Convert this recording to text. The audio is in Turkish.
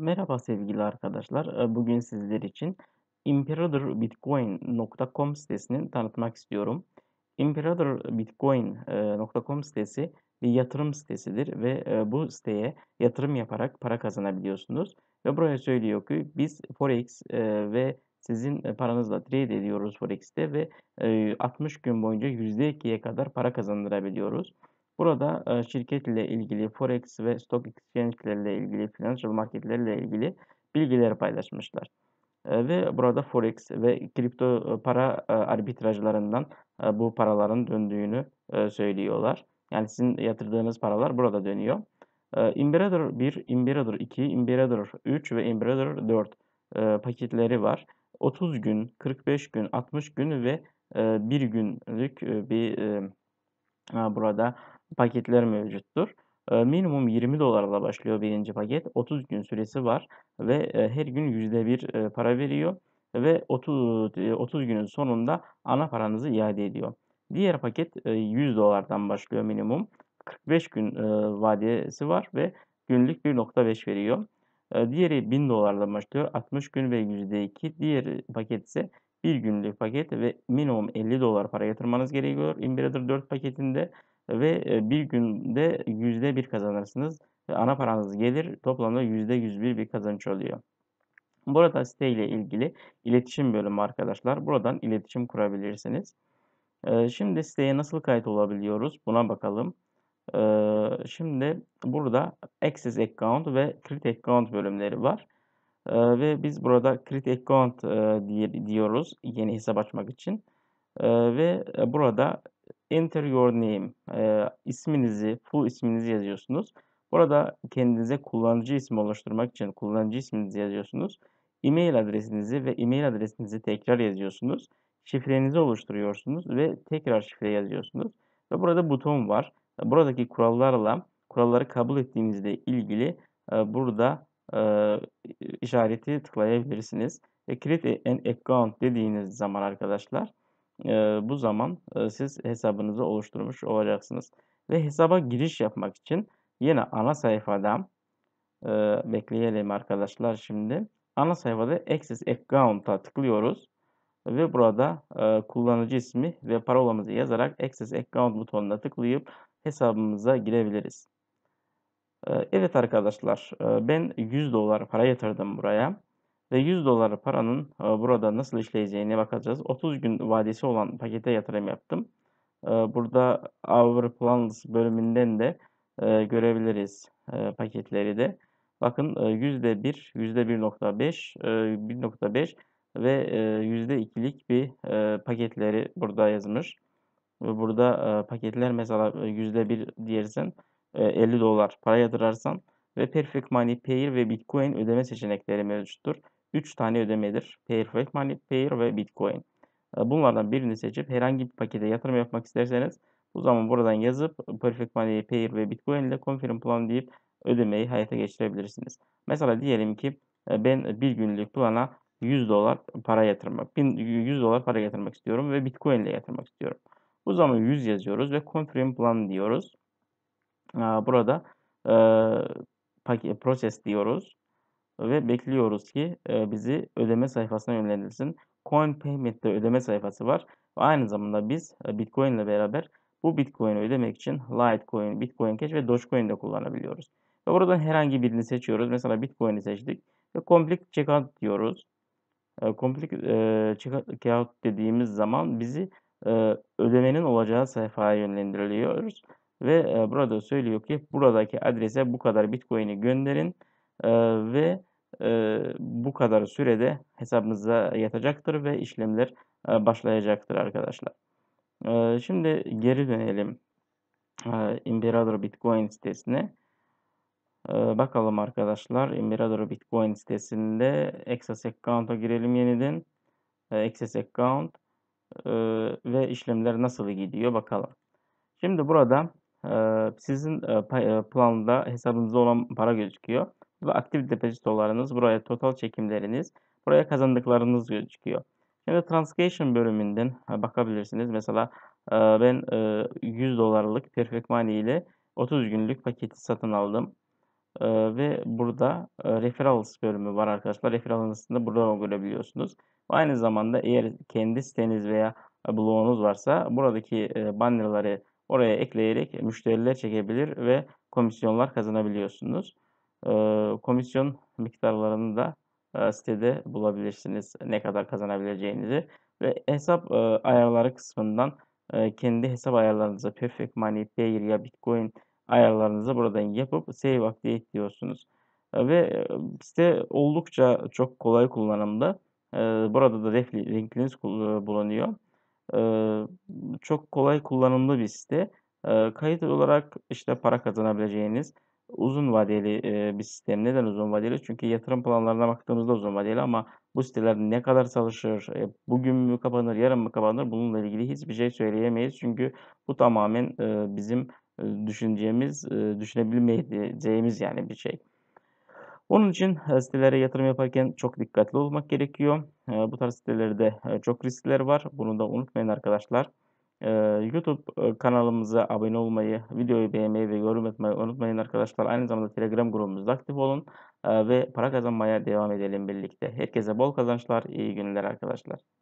Merhaba sevgili arkadaşlar. Bugün sizler için imperatorbitcoin.com sitesini tanıtmak istiyorum. imperatorbitcoin.com sitesi bir yatırım sitesidir ve bu siteye yatırım yaparak para kazanabiliyorsunuz. Ve buraya söylüyor ki biz Forex ve sizin paranızla trade ediyoruz Forex'te ve 60 gün boyunca %2'ye kadar para kazandırabiliyoruz. Burada e, şirketle ilgili Forex ve Stock Exchange'lerle ilgili, financial marketlerle ilgili bilgileri paylaşmışlar. E, ve burada Forex ve kripto e, para e, arbitrajlarından bu paraların döndüğünü söylüyorlar. Yani sizin yatırdığınız paralar burada dönüyor. E, Imperator 1, Imperator 2, Imperator 3 ve Imperator 4 paketleri var. 30 gün, 45 gün, 60 gün ve e, 1 günlük bir burada paketler mevcuttur. Minimum 20 dolarla başlıyor birinci paket. 30 gün süresi var ve her gün %1 para veriyor ve 30, 30 günün sonunda ana paranızı iade ediyor. Diğer paket 100 dolardan başlıyor minimum. 45 gün vadesi var ve günlük 1.5 veriyor. Diğeri 1000 dolardan başlıyor. 60 gün ve %2. Diğer paket ise bir günlük paket ve minimum 50 dolar para yatırmanız gerekiyor. Inbreather 4 paketinde ve e, bir günde %1 kazanırsınız. Ana paranız gelir toplamda %101 bir kazanç oluyor. Burada site ile ilgili iletişim bölümü arkadaşlar. Buradan iletişim kurabilirsiniz. E, şimdi siteye nasıl kayıt olabiliyoruz? Buna bakalım. E, şimdi burada Access Account ve Create Account bölümleri var ve biz burada create account diyoruz yeni hesap açmak için. ve burada enter your name isminizi, full isminizi yazıyorsunuz. Burada kendinize kullanıcı ismi oluşturmak için kullanıcı isminizi yazıyorsunuz. E-mail adresinizi ve e-mail adresinizi tekrar yazıyorsunuz. Şifrenizi oluşturuyorsunuz ve tekrar şifre yazıyorsunuz. Ve burada buton var. Buradaki kurallarla kuralları kabul ettiğinizle ilgili burada e, işareti tıklayabilirsiniz. E, create an account dediğiniz zaman arkadaşlar e, bu zaman e, siz hesabınızı oluşturmuş olacaksınız. Ve hesaba giriş yapmak için yine ana sayfada e, bekleyelim arkadaşlar şimdi. Ana sayfada Access Account'a tıklıyoruz. Ve burada e, kullanıcı ismi ve parolamızı yazarak Access Account butonuna tıklayıp hesabımıza girebiliriz. Ee, evet arkadaşlar e, ben 100 dolar para yatırdım buraya ve 100 dolar paranın e, burada nasıl işleyeceğine bakacağız. 30 gün vadesi olan pakete yatırım yaptım. E, burada Our Plans bölümünden de görebiliriz paketleri de. Bakın %1, %1.5, %1.5 ve %2'lik bir paketleri burada yazmış. Burada paketler mesela %1 diyersen 50 e, dolar para yatırarsan ve Perfect Money, Payer ve Bitcoin ödeme seçenekleri mevcuttur. 3 tane ödemedir. Perfect Money, Payer ve Bitcoin. E, bunlardan birini seçip herhangi bir pakete yatırım yapmak isterseniz bu zaman buradan yazıp Perfect Money, Payer ve Bitcoin ile Confirm Plan deyip ödemeyi hayata geçirebilirsiniz. Mesela diyelim ki e, ben bir günlük plana 100 dolar para yatırmak, 100 dolar para yatırmak istiyorum ve Bitcoin ile yatırmak istiyorum. Bu zaman 100 yazıyoruz ve Confirm Plan diyoruz burada proses diyoruz ve bekliyoruz ki bizi ödeme sayfasına yönlendirsin. Coin Payment'te ödeme sayfası var. Aynı zamanda biz Bitcoin ile beraber bu Bitcoin'i ödemek için Litecoin, Bitcoin Cash ve Dogecoin de kullanabiliyoruz. Ve buradan herhangi birini seçiyoruz. Mesela Bitcoin'i seçtik ve Complete Checkout diyoruz. Complete Checkout dediğimiz zaman bizi ödemenin olacağı sayfaya yönlendiriliyoruz. Ve e, burada söylüyor ki buradaki adrese bu kadar bitcoin'i gönderin e, ve e, bu kadar sürede hesabınıza yatacaktır ve işlemler başlayacaktır arkadaşlar. şimdi geri dönelim e, Imperator Bitcoin sitesine. bakalım arkadaşlar Imperator Bitcoin sitesinde Access Account'a girelim yeniden. E, Access Account ve işlemler nasıl gidiyor bakalım. Şimdi burada sizin planında hesabınızda olan para gözüküyor. Ve aktif depozitolarınız, buraya total çekimleriniz, buraya kazandıklarınız gözüküyor. Şimdi Transaction bölümünden bakabilirsiniz. Mesela ben 100 dolarlık Perfect Money ile 30 günlük paketi satın aldım. Ve burada Referrals bölümü var arkadaşlar. Referrals'ını da buradan görebiliyorsunuz. Aynı zamanda eğer kendi siteniz veya blogunuz varsa buradaki bannerları Oraya ekleyerek müşteriler çekebilir ve komisyonlar kazanabiliyorsunuz. Komisyon miktarlarını da sitede bulabilirsiniz. Ne kadar kazanabileceğinizi ve hesap ayarları kısmından kendi hesap ayarlarınıza Perfect Money, Payer ya Bitcoin ayarlarınızı buradan yapıp save update diyorsunuz. Ve site oldukça çok kolay kullanımda. Burada da ref linkiniz bulunuyor çok kolay kullanımlı bir site. Kayıt olarak işte para kazanabileceğiniz uzun vadeli bir sistem. Neden uzun vadeli? Çünkü yatırım planlarına baktığımızda uzun vadeli ama bu siteler ne kadar çalışır, bugün mü kapanır, yarın mı kapanır bununla ilgili hiçbir şey söyleyemeyiz. Çünkü bu tamamen bizim düşüneceğimiz, düşünebilmeyeceğimiz yani bir şey. Onun için e, sitelere yatırım yaparken çok dikkatli olmak gerekiyor. E, bu tarz sitelerde e, çok riskler var. Bunu da unutmayın arkadaşlar. YouTube kanalımıza abone olmayı, videoyu beğenmeyi ve yorum etmeyi unutmayın arkadaşlar. Aynı zamanda Telegram grubumuzda aktif olun ve para kazanmaya devam edelim birlikte. Herkese bol kazançlar, iyi günler arkadaşlar.